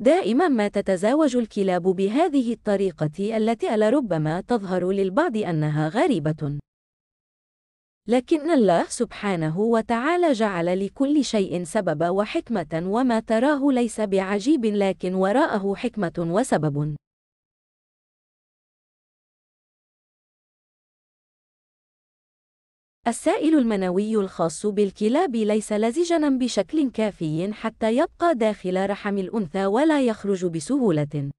دائما ما تتزاوج الكلاب بهذه الطريقة التي لربما تظهر للبعض أنها غريبة. لكن الله سبحانه وتعالى جعل لكل شيء سبب وحكمة وما تراه ليس بعجيب لكن وراءه حكمة وسبب السائل المنوي الخاص بالكلاب ليس لزجا بشكل كافي حتى يبقى داخل رحم الأنثى ولا يخرج بسهولة.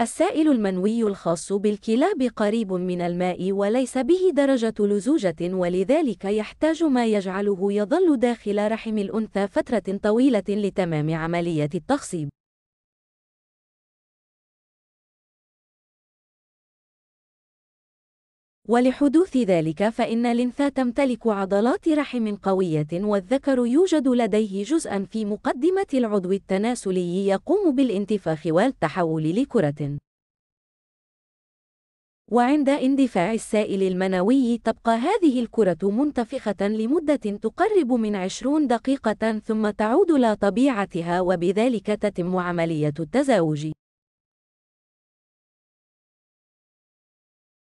السائل المنوي الخاص بالكلاب قريب من الماء وليس به درجة لزوجة ولذلك يحتاج ما يجعله يظل داخل رحم الأنثى فترة طويلة لتمام عملية التخصيب. ولحدوث ذلك فإن الأنثى تمتلك عضلات رحم قوية والذكر يوجد لديه جزء في مقدمة العضو التناسلي يقوم بالانتفاخ والتحول لكرة وعند اندفاع السائل المنوي تبقى هذه الكرة منتفخة لمدة تقرب من 20 دقيقة ثم تعود لطبيعتها وبذلك تتم عملية التزاوج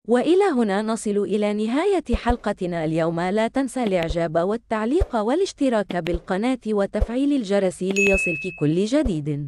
وإلى هنا نصل إلى نهاية حلقتنا اليوم لا تنسى الإعجاب والتعليق والاشتراك بالقناة وتفعيل الجرس ليصلك كل جديد